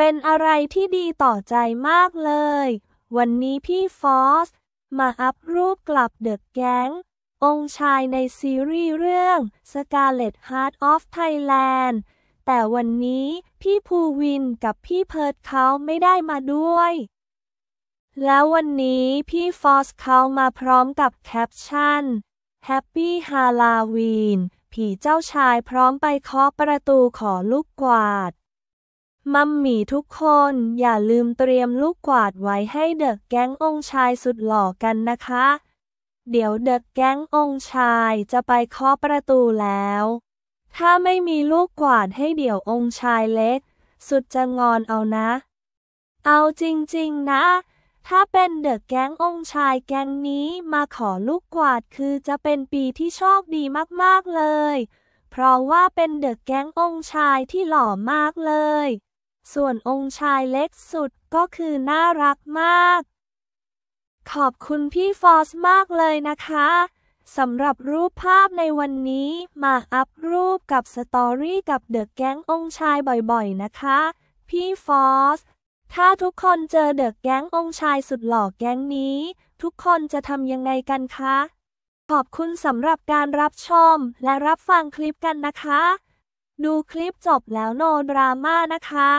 เป็นอะไรที่ดีต่อใจมากเลย วันนี้พี่ฟอสมาอัพรูปกลับเดอะแก๊งองค์ชายในซีรีส์เรื่อง Scarlet Heart of Thailand แต่วันนี้พี่ภูวินกับพี่เพิร์ดเขาไม่ได้มาด้วย แล้ววันนี้พี่ฟอสเขามาพร้อมกับแคปชั่น Happy Halloween ผีเจ้าชายพร้อมไปเคาะประตูขอลูกกวาดมัมหมี่ทุกคนอย่าลืมเตรียมลูกกวาดไว้ให้เดอะแก๊งองชายสุดหล่อกันนะคะ เดี๋ยวเดอะแก๊งองชายจะไปเคาะประตูแล้ว ถ้าไม่มีลูกกวาดให้เดี๋ยวองชายเล็ก สุดจะงอนเอานะ เอาจริงๆนะ ถ้าเป็นเดอะแก๊งองชายแก๊งนี้มาขอลูกกวาดคือจะเป็นปีที่โชคดีมากๆเลย เพราะว่าเป็นเดอะแก๊งองชายที่หล่อมากเลยส่วนองค์ชายเล็กสุดก็คือน่ารักมาก ขอบคุณพี่ฟอสมากเลยนะคะสำหรับรูปภาพในวันนี้มาอัพรูปกับสตอรี่กับเดอะแก๊งองค์ชายบ่อยๆนะคะพี่ฟอสถ้าทุกคนเจอเดอะแก๊งองค์ชายสุดหล่อแก๊งนี้ ทุกคนจะทำยังไงกันคะขอบคุณสำหรับการรับชมและรับฟังคลิปกันนะคะดูคลิปจบแล้วโนดราม่านะคะ